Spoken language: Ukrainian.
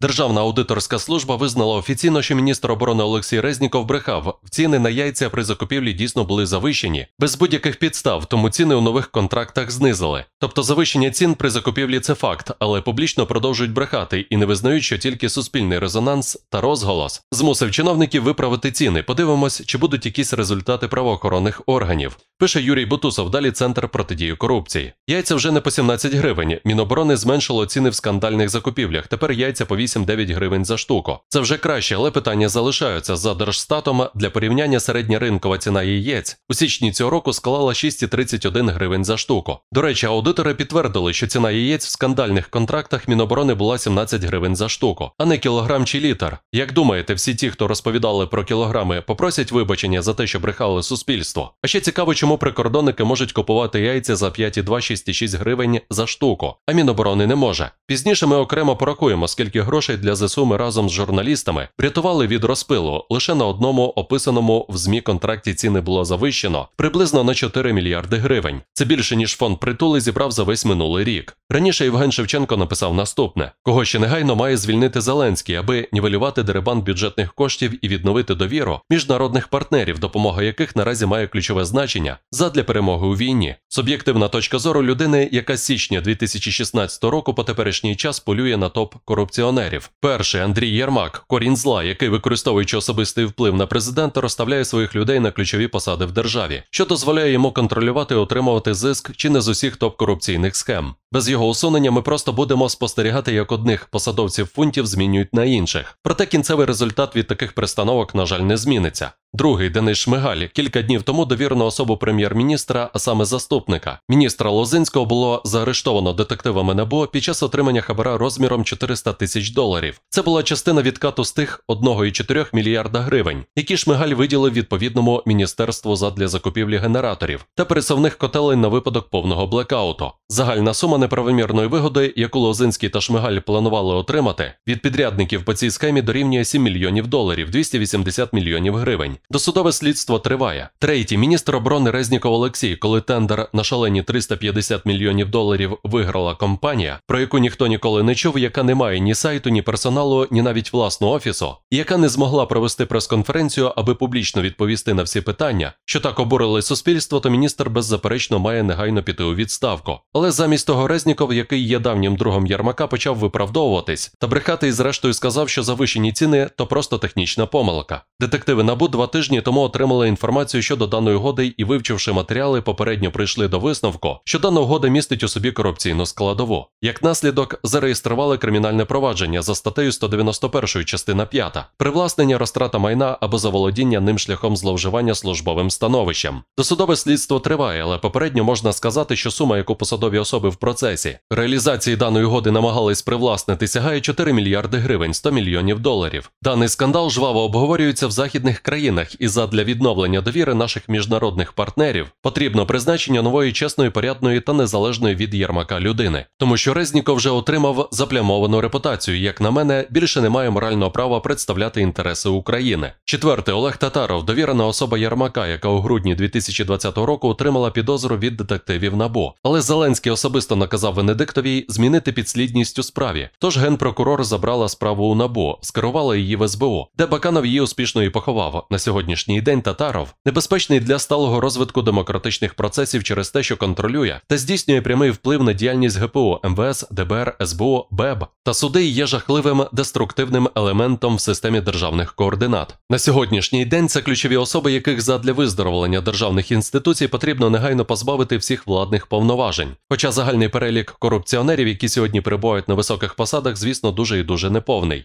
Державна аудиторська служба визнала офіційно, що міністр оборони Олексій Резніков брехав. Ціни на яйця при закупівлі дійсно були завищені без будь-яких підстав, тому ціни у нових контрактах знизили. Тобто завищення цін при закупівлі це факт, але публічно продовжують брехати і не визнають, що тільки суспільний резонанс та розголос змусив чиновників виправити ціни. Подивимось, чи будуть якісь результати правоохоронних органів. Пише Юрій Бутусов. Далі центр протидії корупції. Яйця вже не по 17 гривень. Міноборони зменшило ціни в скандальних закупівлях. Тепер яйця пові. 8-9 гривень за штуку. Це вже краще, але питання залишаються за держстатом для порівняння середня ринкова ціна яєць у січні цього року склала 6,31 гривень за штуку. До речі, аудитори підтвердили, що ціна яєць в скандальних контрактах Міноборони була 17 гривень за штуку, а не кілограм чи літр. Як думаєте, всі ті, хто розповідали про кілограми, попросять вибачення за те, що брехали суспільство? А ще цікаво, чому прикордонники можуть купувати яйця за 5,266 гривень за штуку, а Міноборони не може. Пізніше ми окремо порахуємо, скільки грошей грошей для ЗСУ ми разом з журналістами врятували від розпилу. Лише на одному описаному в змі контракті ціни було завищено приблизно на 4 мільярди гривень. Це більше ніж фонд притули зібрав за весь минулий рік. Раніше Євген Шевченко написав наступне: кого ще негайно має звільнити Зеленський, аби нівелювати дерибан бюджетних коштів і відновити довіру міжнародних партнерів, допомога яких наразі має ключове значення задля перемоги у війні. Суб'єктивна точка зору людини, яка з січня 2016 року по теперішній час полює на топ корупціонерів партнерів. Перший Андрій Єрмак, корінь зла, який, використовуючи особистий вплив на президента, розставляє своїх людей на ключові посади в державі, що дозволяє йому контролювати і отримувати зиск чи не з усіх топ-корупційних схем. Без його усунення ми просто будемо спостерігати, як одних посадовців фунтів змінюють на інших. Проте кінцевий результат від таких перестановок, на жаль, не зміниться. Другий Денис Шмигаль кілька днів тому довірену особу прем'єр-міністра, а саме заступника міністра Лозинського, було заарештовано детективами НАБУ під час отримання хабара розміром 400 тисяч доларів. Це була частина відкату з тих 1,4 мільярда гривень, які Шмигаль виділив відповідному міністерству задля закупівлі генераторів та пересувних котелень на випадок повного блекауту. Загальна сума неправомірної вигоди, яку Лозинський та Шмигаль планували отримати від підрядників по цій схемі, дорівнює 7 мільйонів доларів 280 мільйонів гривень. Досудове слідство триває. Третій міністр оборони Резніков Олексій, коли тендер на шалені 350 мільйонів доларів виграла компанія, про яку ніхто ніколи не чув, яка не має ні сайту, ні персоналу, ні навіть власного офісу, і яка не змогла провести прес-конференцію, аби публічно відповісти на всі питання, що так обурили суспільство, то міністр беззаперечно має негайно піти у відставку. Але замість того Резніков, який є давнім другом Ярмака, почав виправдовуватись та брехати і зрештою сказав, що завищені ціни то просто технічна помилка. Детективи набу два тижні тому отримали інформацію щодо даної угоди і, вивчивши матеріали, попередньо прийшли до висновку, що дана угода містить у собі корупційну складову. Як наслідок, зареєстрували кримінальне провадження за статтею 191 частина 5 привласнення розтрата майна або заволодіння ним шляхом зловживання службовим становищем. Досудове слідство триває, але попередньо можна сказати, що сума, яку посадові особи в процесі реалізації даної угоди намагались привласнити, сягає 4 мільярди гривень 100 мільйонів доларів. Даний скандал жваво обговорюється в західних країнах країнах і задля відновлення довіри наших міжнародних партнерів потрібно призначення нової чесної, порядної та незалежної від Єрмака людини, тому що Резніко вже отримав заплямовану репутацію. Як на мене, більше не має морального права представляти інтереси України. Четверте Олег Татаров, довірена особа Єрмака, яка у грудні 2020 року отримала підозру від детективів НАБУ. Але Зеленський особисто наказав Венедиктовій змінити підслідність у справі. Тож генпрокурор забрала справу у набу, скерувала її в СБУ, де Баканов її успішно і поховав сьогоднішній день татаров небезпечний для сталого розвитку демократичних процесів через те, що контролює та здійснює прямий вплив на діяльність ГПУ, МВС, ДБР, СБУ, БЕБ та суди є жахливим деструктивним елементом в системі державних координат. На сьогоднішній день це ключові особи, яких задля виздоровлення державних інституцій потрібно негайно позбавити всіх владних повноважень. Хоча загальний перелік корупціонерів, які сьогодні перебувають на високих посадах, звісно, дуже і дуже неповний.